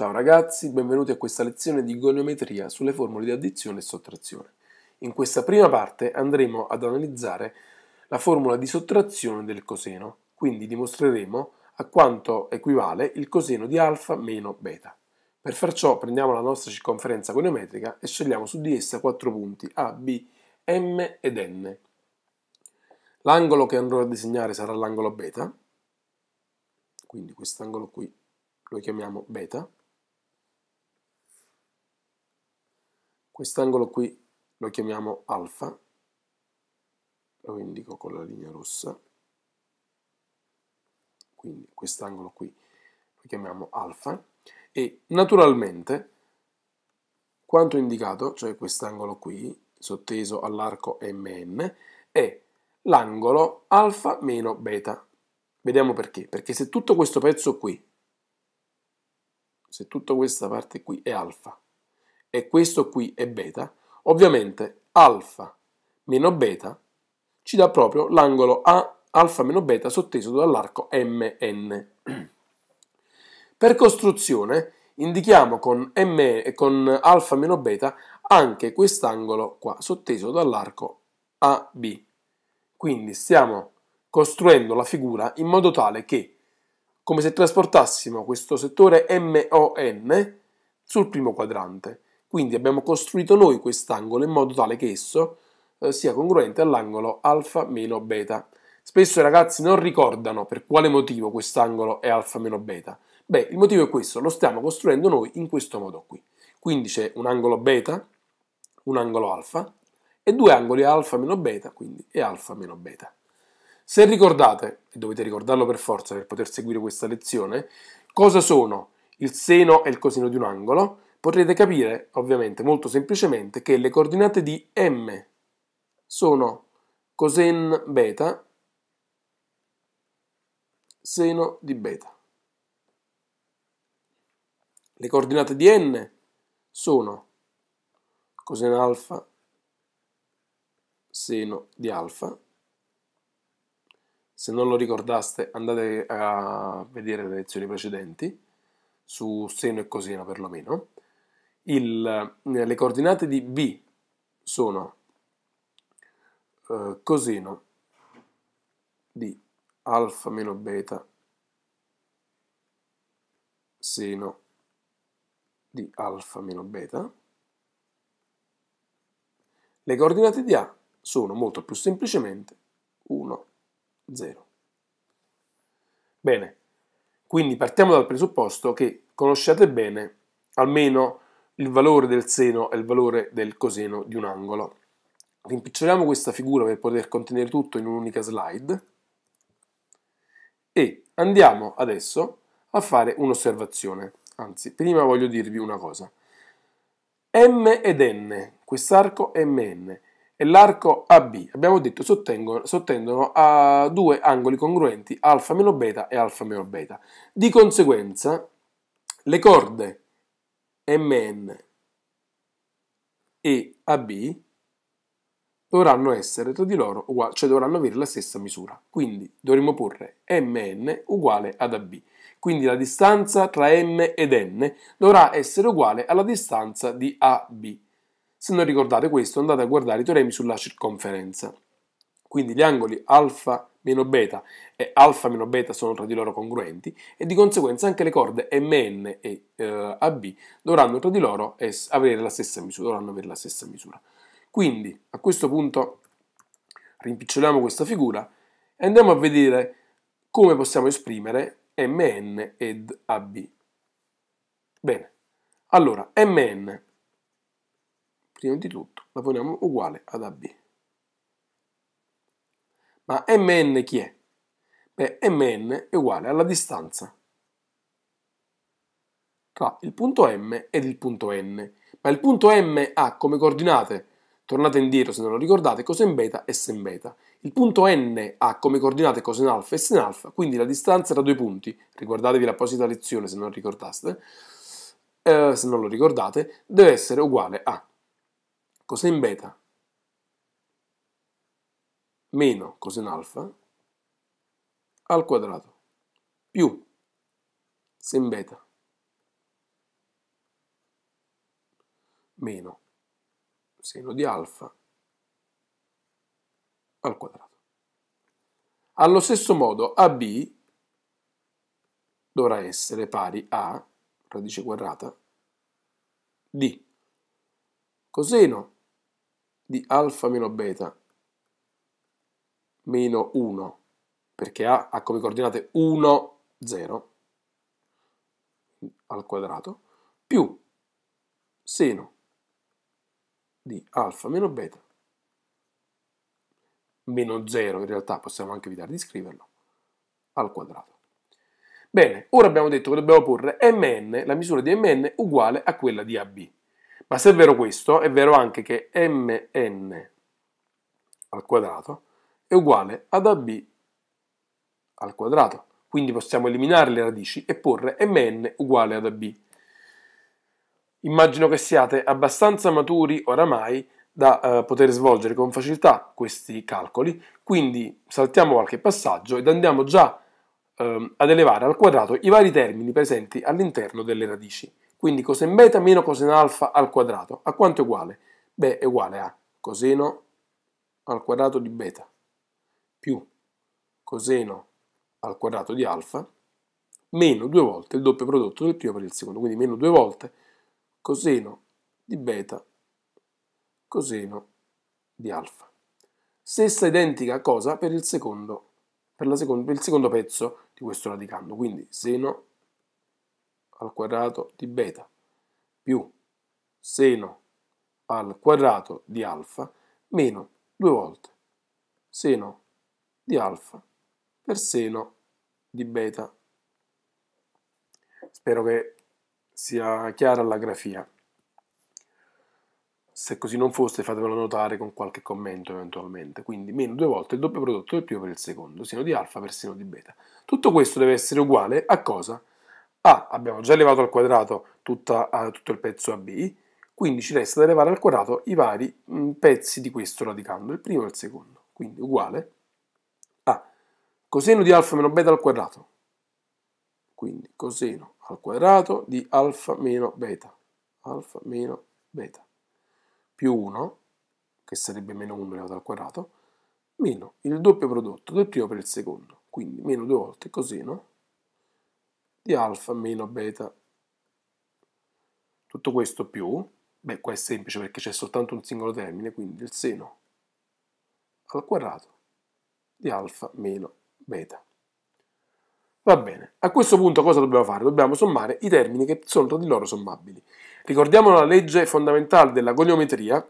Ciao ragazzi, benvenuti a questa lezione di goniometria sulle formule di addizione e sottrazione. In questa prima parte andremo ad analizzare la formula di sottrazione del coseno, quindi dimostreremo a quanto equivale il coseno di alfa meno beta. Per far ciò prendiamo la nostra circonferenza goniometrica e scegliamo su di essa quattro punti A, B, M ed N. L'angolo che andrò a disegnare sarà l'angolo beta, quindi quest'angolo qui lo chiamiamo beta, Quest'angolo qui lo chiamiamo alfa, lo indico con la linea rossa, quindi quest'angolo qui lo chiamiamo alfa e naturalmente quanto indicato, cioè quest'angolo qui, sotteso all'arco MN, è l'angolo alfa meno beta. Vediamo perché. Perché se tutto questo pezzo qui, se tutta questa parte qui è alfa, e questo qui è beta, ovviamente alfa meno beta ci dà proprio l'angolo A alfa meno beta sotteso dall'arco MN. Per costruzione indichiamo con, M, con alfa meno beta anche quest'angolo qua sotteso dall'arco AB. Quindi stiamo costruendo la figura in modo tale che, come se trasportassimo questo settore MON sul primo quadrante, quindi abbiamo costruito noi quest'angolo in modo tale che esso eh, sia congruente all'angolo alfa meno beta. Spesso i ragazzi non ricordano per quale motivo quest'angolo è alfa meno beta. Beh, il motivo è questo, lo stiamo costruendo noi in questo modo qui. Quindi c'è un angolo beta, un angolo alfa e due angoli alfa meno beta, quindi è alfa meno beta. Se ricordate, e dovete ricordarlo per forza per poter seguire questa lezione, cosa sono il seno e il coseno di un angolo, potrete capire, ovviamente, molto semplicemente, che le coordinate di m sono cosen beta seno di beta. Le coordinate di n sono cosen alfa seno di alfa. Se non lo ricordaste andate a vedere le lezioni precedenti su seno e coseno perlomeno il, eh, le coordinate di B sono eh, coseno di alfa meno beta seno di alfa meno beta. Le coordinate di A sono molto più semplicemente 1, 0. Bene, quindi partiamo dal presupposto che conoscete bene almeno il valore del seno e il valore del coseno di un angolo. Rimpiccioliamo questa figura per poter contenere tutto in un'unica slide e andiamo adesso a fare un'osservazione. Anzi, prima voglio dirvi una cosa. M ed N, quest'arco MN e l'arco AB, abbiamo detto, sottendono a due angoli congruenti, alfa meno beta e alfa meno beta. Di conseguenza, le corde MN e AB dovranno essere tra di loro uguali, cioè dovranno avere la stessa misura. Quindi dovremmo porre MN uguale ad AB. Quindi la distanza tra M ed N dovrà essere uguale alla distanza di AB. Se non ricordate questo andate a guardare i teoremi sulla circonferenza. Quindi gli angoli alfa meno beta e alfa meno beta sono tra di loro congruenti e di conseguenza anche le corde MN e eh, AB dovranno tra di loro avere la stessa misura, dovranno avere la stessa misura. Quindi a questo punto rimpiccioliamo questa figura e andiamo a vedere come possiamo esprimere MN ed AB. Bene, allora MN prima di tutto la poniamo uguale ad AB. Ma mn chi è? Beh, mn è uguale alla distanza tra il punto M ed il punto N, ma il punto M ha come coordinate, tornate indietro se non lo ricordate, cosen beta e sen beta. Il punto N ha come coordinate cosen alfa e sen alfa, quindi la distanza tra due punti, riguardatevi l'apposita lezione se non ricordaste, eh, se non lo ricordate, deve essere uguale a cosen beta meno coseno alfa al quadrato più sin beta meno seno di alfa al quadrato. Allo stesso modo AB dovrà essere pari a radice quadrata di coseno di alfa meno beta meno 1, perché A ha come coordinate 1, 0 al quadrato, più seno di alfa meno beta meno 0, in realtà possiamo anche evitare di scriverlo, al quadrato. Bene, ora abbiamo detto che dobbiamo porre mn, la misura di mn uguale a quella di ab. Ma se è vero questo, è vero anche che mn al quadrato è uguale ad AB al quadrato. Quindi possiamo eliminare le radici e porre mn uguale ad AB. Immagino che siate abbastanza maturi oramai da eh, poter svolgere con facilità questi calcoli, quindi saltiamo qualche passaggio ed andiamo già eh, ad elevare al quadrato i vari termini presenti all'interno delle radici. Quindi cosen beta meno cosen alfa al quadrato. A quanto è uguale? Beh, è uguale a coseno al quadrato di beta più coseno al quadrato di alfa meno due volte il doppio prodotto del primo per il secondo, quindi meno due volte coseno di beta coseno di alfa. Stessa identica cosa per il secondo, per secondo, per il secondo pezzo di questo radicando, quindi seno al quadrato di beta più seno al quadrato di alfa meno due volte seno al di alfa per seno di beta. Spero che sia chiara la grafia. Se così non fosse fatemelo notare con qualche commento eventualmente. Quindi meno due volte il doppio prodotto del primo per il secondo, seno di alfa per seno di beta. Tutto questo deve essere uguale a cosa? A, abbiamo già elevato al quadrato tutta, a, eh, tutto il pezzo AB, quindi ci resta da elevare al quadrato i vari mh, mm, pezzi di questo radicando, il primo e il secondo. Quindi uguale coseno di alfa meno beta al quadrato. Quindi coseno al quadrato di alfa meno beta, alfa meno beta, più 1, che sarebbe meno 1 elevato al quadrato, meno il doppio prodotto del primo per il secondo, quindi meno 2 volte coseno di alfa meno beta. Tutto questo più, beh qua è semplice perché c'è soltanto un singolo termine, quindi il seno al quadrato di alfa meno beta beta. Va bene, a questo punto cosa dobbiamo fare? Dobbiamo sommare i termini che sono tra di loro sommabili. Ricordiamo la legge fondamentale della goniometria,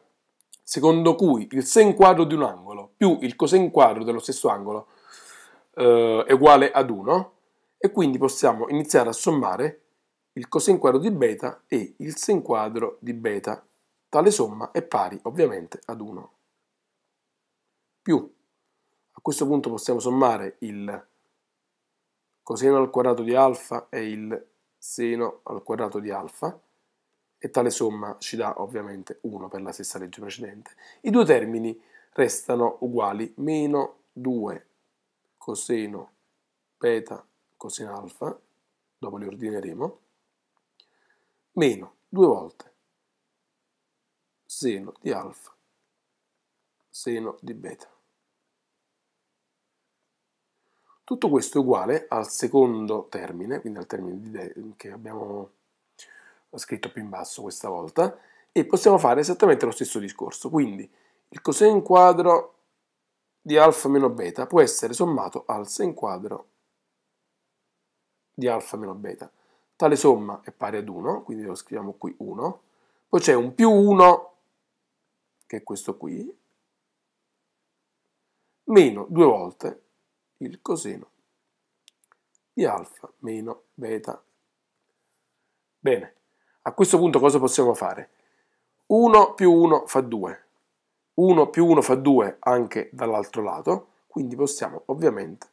secondo cui il sen quadro di un angolo più il cosen quadro dello stesso angolo eh, è uguale ad 1 e quindi possiamo iniziare a sommare il cosen quadro di beta e il sen quadro di beta. Tale somma è pari ovviamente ad 1 più a questo punto possiamo sommare il coseno al quadrato di alfa e il seno al quadrato di alfa e tale somma ci dà ovviamente 1 per la stessa legge precedente. I due termini restano uguali, meno 2 coseno beta coseno alfa, dopo li ordineremo, meno 2 volte seno di alfa, seno di beta. Tutto questo è uguale al secondo termine, quindi al termine che abbiamo scritto più in basso questa volta, e possiamo fare esattamente lo stesso discorso. Quindi il coseno quadro di alfa meno beta può essere sommato al sen quadro di alfa meno beta. Tale somma è pari ad 1, quindi lo scriviamo qui 1. Poi c'è un più 1, che è questo qui, meno due volte il coseno di alfa meno beta. Bene, a questo punto cosa possiamo fare? 1 più 1 fa 2, 1 più 1 fa 2 anche dall'altro lato, quindi possiamo ovviamente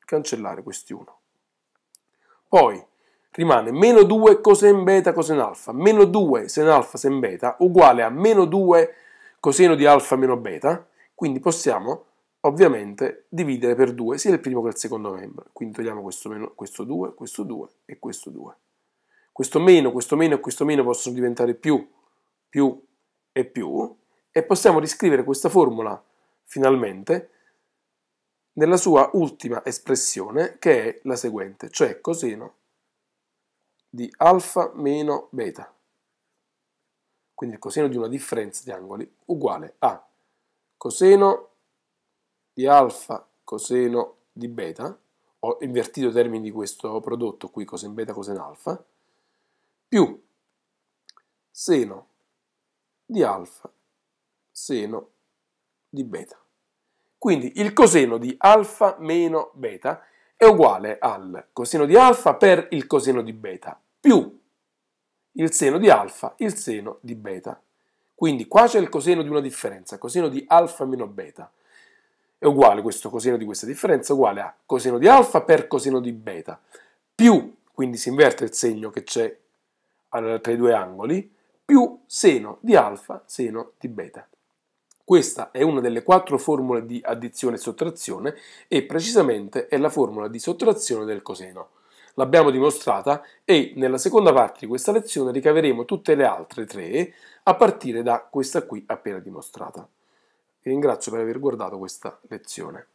cancellare questi 1. Poi rimane meno 2 cosen beta coseno alfa, meno 2 sen alfa sen beta uguale a meno 2 coseno di alfa meno beta, quindi possiamo ovviamente dividere per 2 sia il primo che il secondo membro, quindi togliamo questo, meno, questo 2, questo 2 e questo 2. Questo meno, questo meno e questo meno possono diventare più, più e più e possiamo riscrivere questa formula finalmente nella sua ultima espressione che è la seguente, cioè coseno di alfa meno beta. Quindi il coseno di una differenza di angoli uguale a coseno di di alfa coseno di beta, ho invertito i termini di questo prodotto qui, coseno beta coseno alfa, più seno di alfa seno di beta. Quindi il coseno di alfa meno beta è uguale al coseno di alfa per il coseno di beta più il seno di alfa, il seno di beta. Quindi qua c'è il coseno di una differenza, coseno di alfa meno beta è uguale questo coseno di questa differenza, uguale a coseno di alfa per coseno di beta, più, quindi si inverte il segno che c'è tra i due angoli, più seno di alfa seno di beta. Questa è una delle quattro formule di addizione e sottrazione e precisamente è la formula di sottrazione del coseno. L'abbiamo dimostrata e nella seconda parte di questa lezione ricaveremo tutte le altre tre a partire da questa qui appena dimostrata. Vi ringrazio per aver guardato questa lezione.